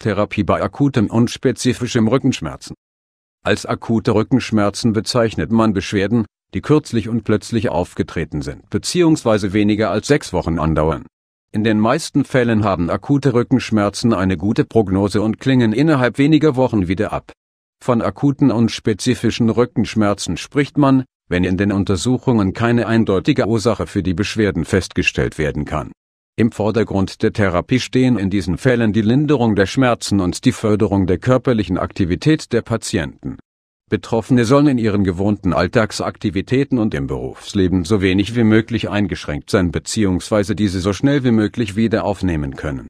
Therapie bei akutem und spezifischem Rückenschmerzen. Als akute Rückenschmerzen bezeichnet man Beschwerden, die kürzlich und plötzlich aufgetreten sind bzw. weniger als sechs Wochen andauern. In den meisten Fällen haben akute Rückenschmerzen eine gute Prognose und klingen innerhalb weniger Wochen wieder ab. Von akuten und spezifischen Rückenschmerzen spricht man, wenn in den Untersuchungen keine eindeutige Ursache für die Beschwerden festgestellt werden kann. Im Vordergrund der Therapie stehen in diesen Fällen die Linderung der Schmerzen und die Förderung der körperlichen Aktivität der Patienten. Betroffene sollen in ihren gewohnten Alltagsaktivitäten und im Berufsleben so wenig wie möglich eingeschränkt sein bzw. diese so schnell wie möglich wieder aufnehmen können.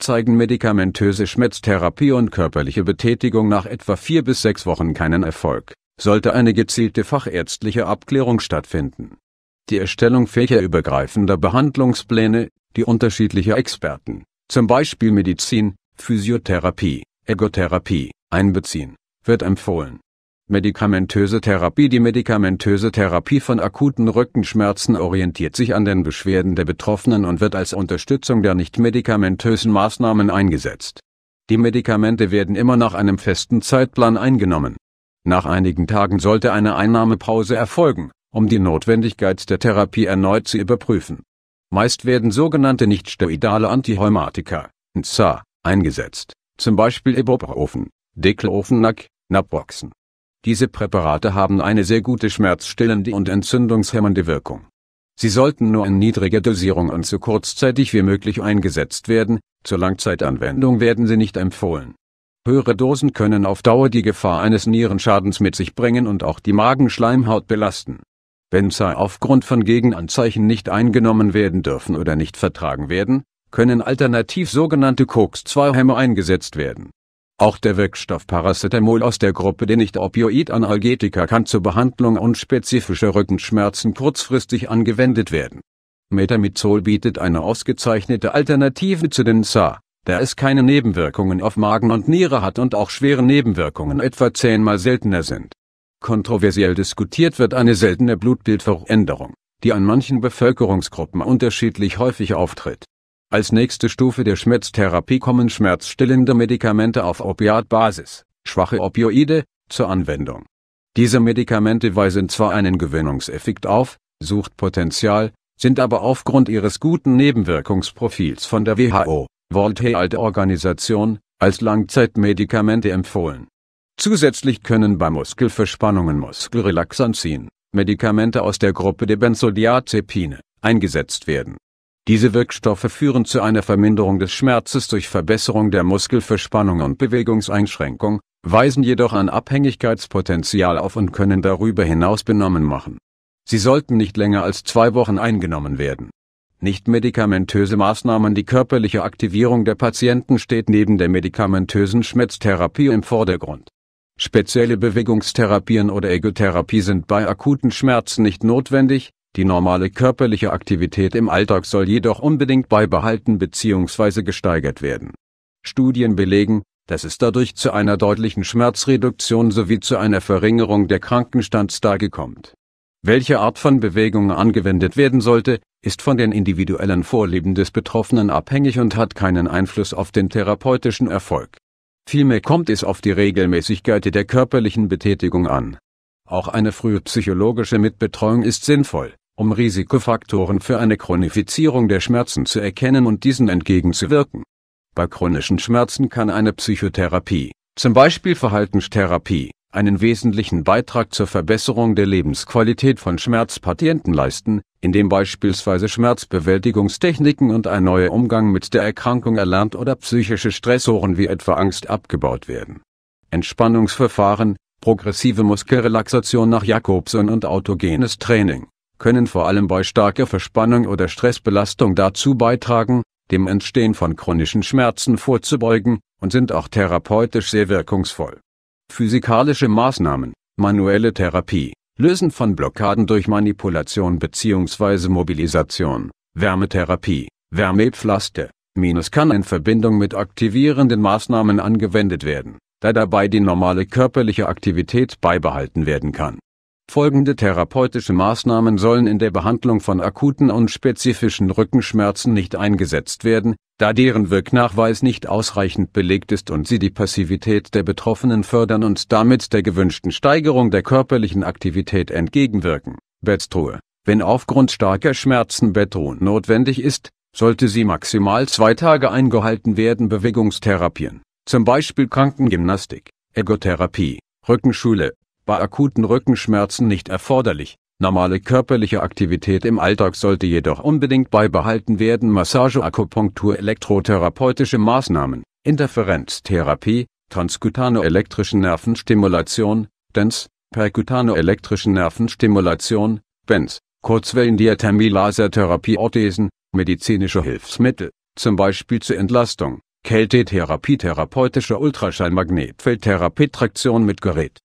Zeigen medikamentöse Schmerztherapie und körperliche Betätigung nach etwa vier bis sechs Wochen keinen Erfolg, sollte eine gezielte fachärztliche Abklärung stattfinden. Die Erstellung fächerübergreifender Behandlungspläne, die unterschiedliche Experten, zum Beispiel Medizin, Physiotherapie, Ergotherapie, einbeziehen, wird empfohlen. Medikamentöse Therapie Die medikamentöse Therapie von akuten Rückenschmerzen orientiert sich an den Beschwerden der Betroffenen und wird als Unterstützung der nichtmedikamentösen Maßnahmen eingesetzt. Die Medikamente werden immer nach einem festen Zeitplan eingenommen. Nach einigen Tagen sollte eine Einnahmepause erfolgen, um die Notwendigkeit der Therapie erneut zu überprüfen Meist werden sogenannte nicht nichtsteroidale Antihäumatika, NSA, eingesetzt, zum Beispiel Ibuprofen, Diclofenac, Naproxen. Diese Präparate haben eine sehr gute schmerzstillende und entzündungshemmende Wirkung. Sie sollten nur in niedriger Dosierung und so kurzzeitig wie möglich eingesetzt werden, zur Langzeitanwendung werden sie nicht empfohlen. Höhere Dosen können auf Dauer die Gefahr eines Nierenschadens mit sich bringen und auch die Magenschleimhaut belasten wenn Benzer aufgrund von Gegenanzeichen nicht eingenommen werden dürfen oder nicht vertragen werden, können alternativ sogenannte COX-2-Hämmer eingesetzt werden. Auch der Wirkstoff Paracetamol aus der Gruppe der Nicht-Opioid-Analgetika kann zur Behandlung unspezifischer Rückenschmerzen kurzfristig angewendet werden. Metamizol bietet eine ausgezeichnete Alternative zu den SA, da es keine Nebenwirkungen auf Magen und Niere hat und auch schwere Nebenwirkungen etwa zehnmal seltener sind. Kontroversiell diskutiert wird eine seltene Blutbildveränderung, die an manchen Bevölkerungsgruppen unterschiedlich häufig auftritt. Als nächste Stufe der Schmerztherapie kommen schmerzstillende Medikamente auf Opiatbasis, schwache Opioide, zur Anwendung. Diese Medikamente weisen zwar einen Gewöhnungseffekt auf, Suchtpotenzial, sind aber aufgrund ihres guten Nebenwirkungsprofils von der WHO, World Health Organisation, als Langzeitmedikamente empfohlen. Zusätzlich können bei Muskelverspannungen Muskelrelaxantien, Medikamente aus der Gruppe der Benzodiazepine, eingesetzt werden. Diese Wirkstoffe führen zu einer Verminderung des Schmerzes durch Verbesserung der Muskelverspannung und Bewegungseinschränkung, weisen jedoch ein Abhängigkeitspotenzial auf und können darüber hinaus benommen machen. Sie sollten nicht länger als zwei Wochen eingenommen werden. Nichtmedikamentöse Maßnahmen Die körperliche Aktivierung der Patienten steht neben der medikamentösen Schmerztherapie im Vordergrund Spezielle Bewegungstherapien oder Egotherapie sind bei akuten Schmerzen nicht notwendig, die normale körperliche Aktivität im Alltag soll jedoch unbedingt beibehalten bzw. gesteigert werden. Studien belegen, dass es dadurch zu einer deutlichen Schmerzreduktion sowie zu einer Verringerung der Krankenstandstage kommt. Welche Art von Bewegung angewendet werden sollte, ist von den individuellen Vorlieben des Betroffenen abhängig und hat keinen Einfluss auf den therapeutischen Erfolg. Vielmehr kommt es auf die Regelmäßigkeit der körperlichen Betätigung an. Auch eine frühe psychologische Mitbetreuung ist sinnvoll, um Risikofaktoren für eine Chronifizierung der Schmerzen zu erkennen und diesen entgegenzuwirken. Bei chronischen Schmerzen kann eine Psychotherapie, zum Beispiel Verhaltenstherapie, einen wesentlichen Beitrag zur Verbesserung der Lebensqualität von Schmerzpatienten leisten, indem beispielsweise Schmerzbewältigungstechniken und ein neuer Umgang mit der Erkrankung erlernt oder psychische Stressoren wie etwa Angst abgebaut werden. Entspannungsverfahren, progressive Muskelrelaxation nach Jacobson und autogenes Training können vor allem bei starker Verspannung oder Stressbelastung dazu beitragen, dem Entstehen von chronischen Schmerzen vorzubeugen und sind auch therapeutisch sehr wirkungsvoll Physikalische Maßnahmen, manuelle Therapie, Lösen von Blockaden durch Manipulation bzw. Mobilisation, Wärmetherapie, Wärmepflaster, Minus kann in Verbindung mit aktivierenden Maßnahmen angewendet werden, da dabei die normale körperliche Aktivität beibehalten werden kann Folgende therapeutische Maßnahmen sollen in der Behandlung von akuten und spezifischen Rückenschmerzen nicht eingesetzt werden, da deren Wirknachweis nicht ausreichend belegt ist und sie die Passivität der Betroffenen fördern und damit der gewünschten Steigerung der körperlichen Aktivität entgegenwirken. Bettruhe. Wenn aufgrund starker Schmerzen Bettruhe notwendig ist, sollte sie maximal zwei Tage eingehalten werden. Bewegungstherapien, zum Beispiel Krankengymnastik, Ergotherapie, Rückenschule, bei akuten Rückenschmerzen nicht erforderlich. Normale körperliche Aktivität im Alltag sollte jedoch unbedingt beibehalten werden. Massage, Akupunktur, elektrotherapeutische Maßnahmen, Interferenztherapie, transkutane elektrische Nervenstimulation, DENS, perkutane elektrische Nervenstimulation, BENS, Kurzwellendiathermie, Lasertherapie, Orthesen, medizinische Hilfsmittel, zum Beispiel zur Entlastung, Kältetherapie, therapeutische Ultraschallmagnetfeldtherapie, Traktion mit Gerät